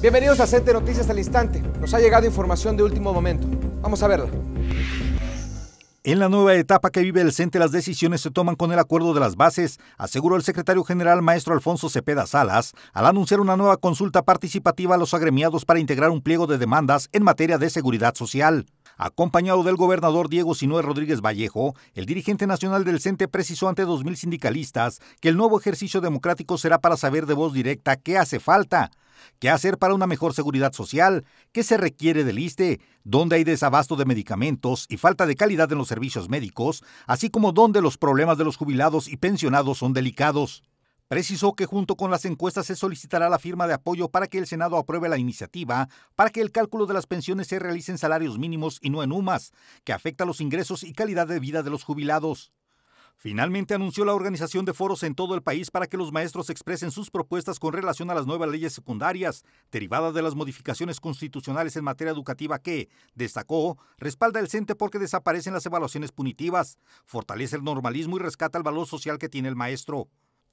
Bienvenidos a CENTE Noticias al Instante. Nos ha llegado información de último momento. Vamos a verla. En la nueva etapa que vive el CENTE, las decisiones se toman con el acuerdo de las bases, aseguró el secretario general maestro Alfonso Cepeda Salas, al anunciar una nueva consulta participativa a los agremiados para integrar un pliego de demandas en materia de seguridad social. Acompañado del gobernador Diego Sinue Rodríguez Vallejo, el dirigente nacional del CENTE precisó ante 2.000 sindicalistas que el nuevo ejercicio democrático será para saber de voz directa qué hace falta, qué hacer para una mejor seguridad social, qué se requiere del ISTE, dónde hay desabasto de medicamentos y falta de calidad en los servicios médicos, así como dónde los problemas de los jubilados y pensionados son delicados. Precisó que junto con las encuestas se solicitará la firma de apoyo para que el Senado apruebe la iniciativa para que el cálculo de las pensiones se realice en salarios mínimos y no en UMAS, que afecta los ingresos y calidad de vida de los jubilados. Finalmente anunció la organización de foros en todo el país para que los maestros expresen sus propuestas con relación a las nuevas leyes secundarias, derivadas de las modificaciones constitucionales en materia educativa que, destacó, respalda el CENTE porque desaparecen las evaluaciones punitivas, fortalece el normalismo y rescata el valor social que tiene el maestro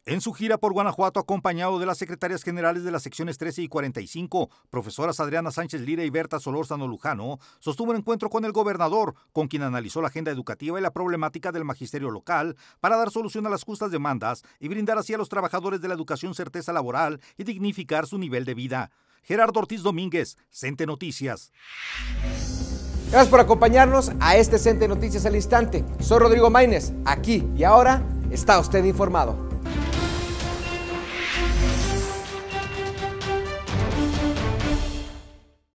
en su gira por Guanajuato, acompañado de las secretarias generales de las secciones 13 y 45, profesoras Adriana Sánchez Lira y Berta Solórzano Lujano, sostuvo un encuentro con el gobernador, con quien analizó la agenda educativa y la problemática del magisterio local para dar solución a las justas demandas y brindar así a los trabajadores de la educación certeza laboral y dignificar su nivel de vida. Gerardo Ortiz Domínguez, Cente Noticias. Gracias por acompañarnos a este Cente Noticias al instante. Soy Rodrigo Maínez, aquí y ahora está usted informado.